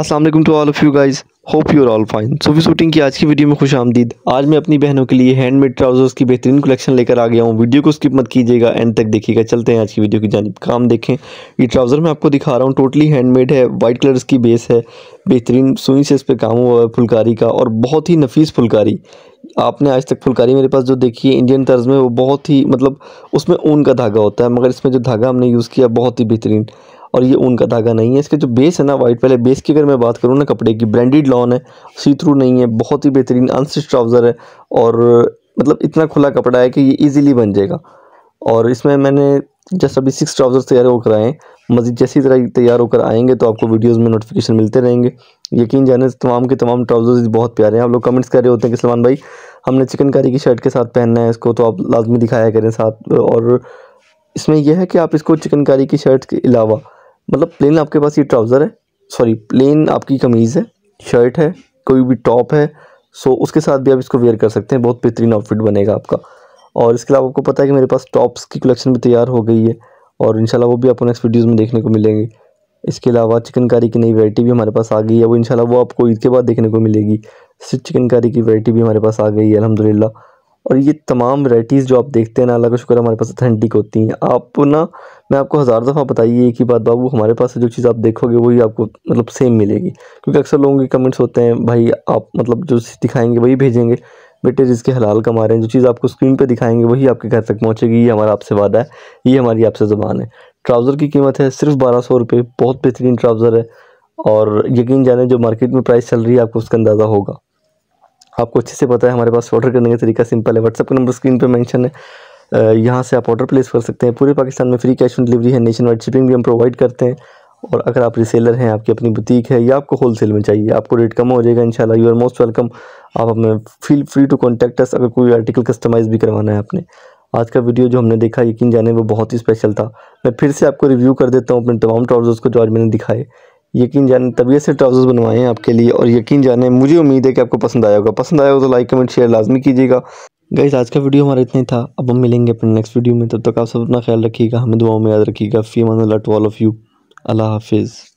Aslam to all of you guys hope you are all fine सोफी shooting की आज की वीडियो में खुश आमदीद आज मैं अपनी बहनों के लिए हैंडमेड ट्राउजर्स की बेहतरीन कलेक्शन लेकर आ गया हूँ वीडियो को स्किप मत कीजिएगा एंड तक देखिएगा चलते हैं आज की वीडियो की जानब काम देखें ये ट्राउज़र मैं आपको दिखा रहा हूँ टोटली हैंडमेड है वाइट कलर की बेस है बेहतरीन सुई से इस पर काम हुआ है फुलकारी का और बहुत ही नफीस फुलकारी आपने आज तक फुलकारी मेरे पास जो देखी है इंडियन तर्ज में वो बहुत ही मतलब उसमें ऊन का धागा होता है मगर इसमें जो धागा हमने यूज़ किया बहुत ही बेहतरीन और ये ऊन का धागा नहीं है इसके जो बेस है ना वाइट वाले बेस की अगर मैं बात करूँ ना कपड़े की ब्रांडेड लॉन है सी थ्रू नहीं है बहुत ही बेहतरीन अनस्टिच ट्राउज़र है और मतलब इतना खुला कपड़ा है कि ये ईजिली बन जाएगा और इसमें मैंने जस्ट अभी सिक्स ट्राउज़र तैयार होकर आए मज़ीद जैसी तरह तैयार होकर आएंगे तो आपको वीडियोस में नोटिफिकेशन मिलते रहेंगे यकीन जाने से तमाम के तमाम ट्राउज़र्स बहुत प्यारे हैं आप लोग कमेंट्स कर रहे होते हैं कि सलमान भाई हमने चिकनकारी की शर्ट के साथ पहनना है इसको तो आप लाजमी दिखाया करें साथ और इसमें यह है कि आप इसको चिकनकारी की शर्ट के अलावा मतलब प्लेन आपके पास ये ट्राउज़र है सॉरी प्लेन आपकी कमीज़ है शर्ट है कोई भी टॉप है सो उसके साथ भी आप इसको वेयर कर सकते हैं बहुत बेहतरीन आउटफिट बनेगा आपका और इसके अलावा आपको पता है कि मेरे पास टॉप्स की कलेक्शन भी तैयार हो गई है और इंशाल्लाह वो भी आपको नेक्स्ट वीडियोज़ में देखने को मिलेंगे इसके अलावा चिकनकारी की नई वैरायटी भी हमारे पास आ गई है वो इंशाल्लाह वो आपको ईद के बाद देखने को मिलेगी सिर्फ चिकनकारी की वैरायटी भी हमारे पास आ गई है अलहमदिल्ला और ये तमाम वैराइटीज़ जो आप देखते हैं ना अल्लाह का शुक्र हमारे पास अथेंटिक होती हैं आप ना मैं आपको हज़ार दफ़ा बताइए एक ही बात बाबू हमारे पास जो चीज़ आप देखोगे वही आपको मतलब सेम मिलेगी क्योंकि अक्सर लोगों के कमेंट्स होते हैं भाई आप मतलब जो दिखाएंगे वही भेजेंगे बेटे जिसके हलाल कमा रहे हैं जो चीज़ आपको स्क्रीन पर दिखाएंगे वही आपके घर तक पहुँचेगी ये हमारा आपसे वादा है ये हमारी आपसे ज़बान है ट्राउज़र की कीमत है सिर्फ बारह सौ रुपये बहुत बेहतरीन ट्राउज़र है और यकीन जाने जो मार्केट में प्राइस चल रही है आपको उसका अंदाज़ा होगा आपको अच्छे से पता है हमारे पास ऑर्डर करने का तरीका सिंपल है व्हाट्सअप का नंबर स्क्रीन पर मैंशन है यहाँ से आप ऑर्डर प्लेस कर सकते हैं पूरे पाकिस्तान में फ्री कैश ऑन डिलीवरी है नेशन वाइड शिपिंग भी हम प्रोवाइड करते हैं और अगर आप रिसेलर हैं आपकी अपनी बुटीक है या आपको होल सेल में चाहिए आपको रेट कम हो जाएगा इंशाल्लाह यू आर मोस्ट वेलकम आप अपने feel free to contact us अगर कोई आर्टिकल कस्टमाइज़ भी करवाना है आपने आज का वीडियो जो हमने देखा यकीन जाने वो बहुत ही स्पेशल था मैं फिर से आपको रिव्यू कर देता हूँ अपने तमाम ट्राउज़र्स को जो आज मैंने दिखाए यकीन जाने तबीयत से ट्राउज़र्स बनवाए हैं आपके लिए और यकीन जाने मुझे उम्मीद है कि आपको पसंद आया होगा पसंद आया हो तो लाइक कमेंट शेयर लाजमी कीजिएगा गई आज का वीडियो हमारा इतना ही था अब हम मिलेंगे अपने नेक्स्ट वीडियो में तब तक आप सब अपना ख्याल रखिएगा हमें दुआओं में याद रखिएगा फ़ी मान टू ऑफ़ यू अल्लाह हाफिज़